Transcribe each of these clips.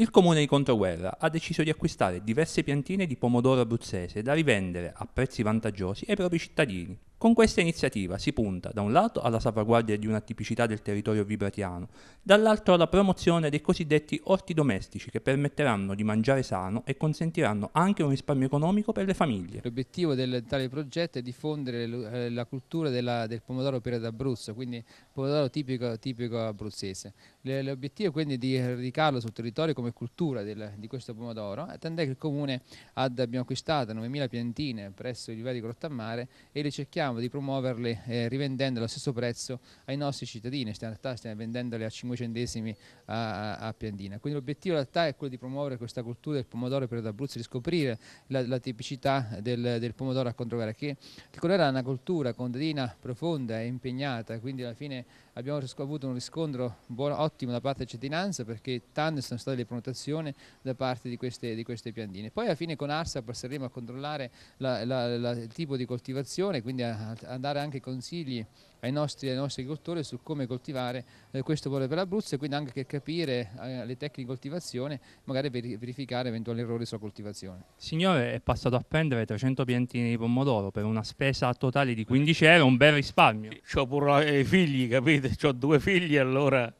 Il comune di Controguerra ha deciso di acquistare diverse piantine di pomodoro abruzzese da rivendere a prezzi vantaggiosi ai propri cittadini. Con questa iniziativa si punta da un lato alla salvaguardia di una tipicità del territorio vibratiano, dall'altro alla promozione dei cosiddetti orti domestici che permetteranno di mangiare sano e consentiranno anche un risparmio economico per le famiglie. L'obiettivo di tale progetto è diffondere eh, la cultura della, del pomodoro per d'Abruzzo, quindi pomodoro tipico, tipico abruzzese. L'obiettivo è quindi di radicarlo sul territorio come cultura del, di questo pomodoro, eh, tant'è che il comune ad, abbiamo acquistato 9.000 piantine presso i livelli di Grottammare e le cerchiamo cerchiamo di promuoverle eh, rivendendo allo stesso prezzo ai nostri cittadini, in realtà stiamo vendendole a 5 centesimi a, a, a Piandina. Quindi l'obiettivo in realtà è quello di promuovere questa cultura del pomodoro per l'Abruzzo, di scoprire la, la tipicità del, del, pomodoro a Controvera, che, che quella una cultura contadina profonda e impegnata, quindi alla fine abbiamo avuto un riscontro buono, ottimo da parte della cittadinanza perché tante sono state le prenotazioni da parte di queste, di queste piandine. Poi alla fine con ARSA passeremo a controllare la, la, la, il tipo di coltivazione, quindi a a, dare anche consigli ai nostri, ai nostri, agricoltori su come coltivare eh, questo valore per l'Abruzzo e quindi anche capire eh, le tecniche di coltivazione, magari verificare eventuali errori sulla coltivazione. Signore, è passato a prendere 300 piantini di pomodoro per una spesa totale di 15 euro, un bel risparmio. Ho pure eh, i figli, capite? Ho due figli, allora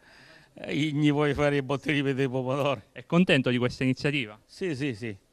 eh, gli vuoi fare i bottini per i pomodori. È contento di questa iniziativa? Sì, sì, sì.